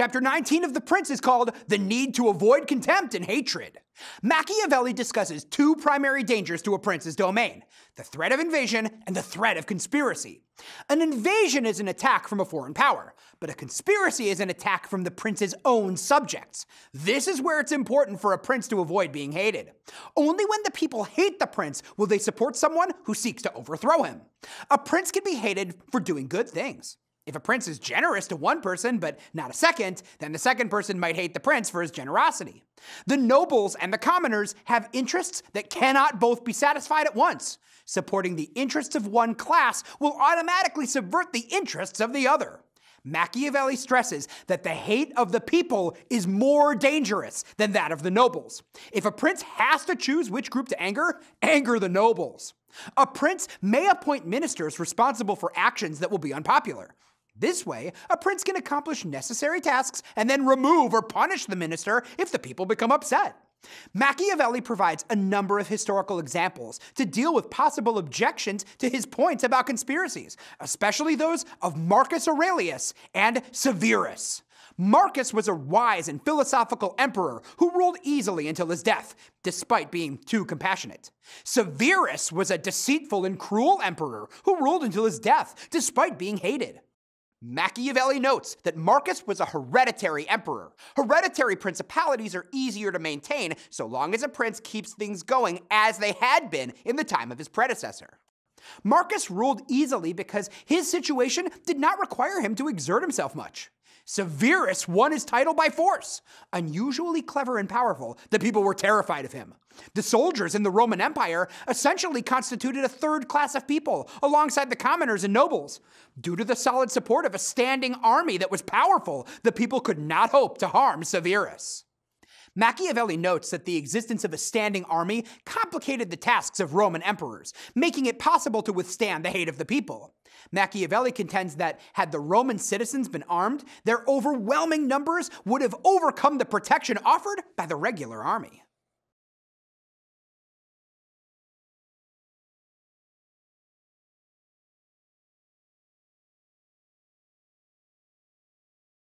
Chapter 19 of The Prince is called The Need to Avoid Contempt and Hatred. Machiavelli discusses two primary dangers to a prince's domain the threat of invasion and the threat of conspiracy. An invasion is an attack from a foreign power, but a conspiracy is an attack from the prince's own subjects. This is where it's important for a prince to avoid being hated. Only when the people hate the prince will they support someone who seeks to overthrow him. A prince can be hated for doing good things. If a prince is generous to one person but not a second, then the second person might hate the prince for his generosity. The nobles and the commoners have interests that cannot both be satisfied at once. Supporting the interests of one class will automatically subvert the interests of the other. Machiavelli stresses that the hate of the people is more dangerous than that of the nobles. If a prince has to choose which group to anger, anger the nobles. A prince may appoint ministers responsible for actions that will be unpopular. This way, a prince can accomplish necessary tasks and then remove or punish the minister if the people become upset. Machiavelli provides a number of historical examples to deal with possible objections to his points about conspiracies, especially those of Marcus Aurelius and Severus. Marcus was a wise and philosophical emperor who ruled easily until his death, despite being too compassionate. Severus was a deceitful and cruel emperor who ruled until his death, despite being hated. Machiavelli notes that Marcus was a hereditary emperor. Hereditary principalities are easier to maintain so long as a prince keeps things going as they had been in the time of his predecessor. Marcus ruled easily because his situation did not require him to exert himself much. Severus won his title by force. Unusually clever and powerful, the people were terrified of him. The soldiers in the Roman Empire essentially constituted a third class of people, alongside the commoners and nobles. Due to the solid support of a standing army that was powerful, the people could not hope to harm Severus. Machiavelli notes that the existence of a standing army complicated the tasks of Roman emperors, making it possible to withstand the hate of the people. Machiavelli contends that had the Roman citizens been armed, their overwhelming numbers would have overcome the protection offered by the regular army.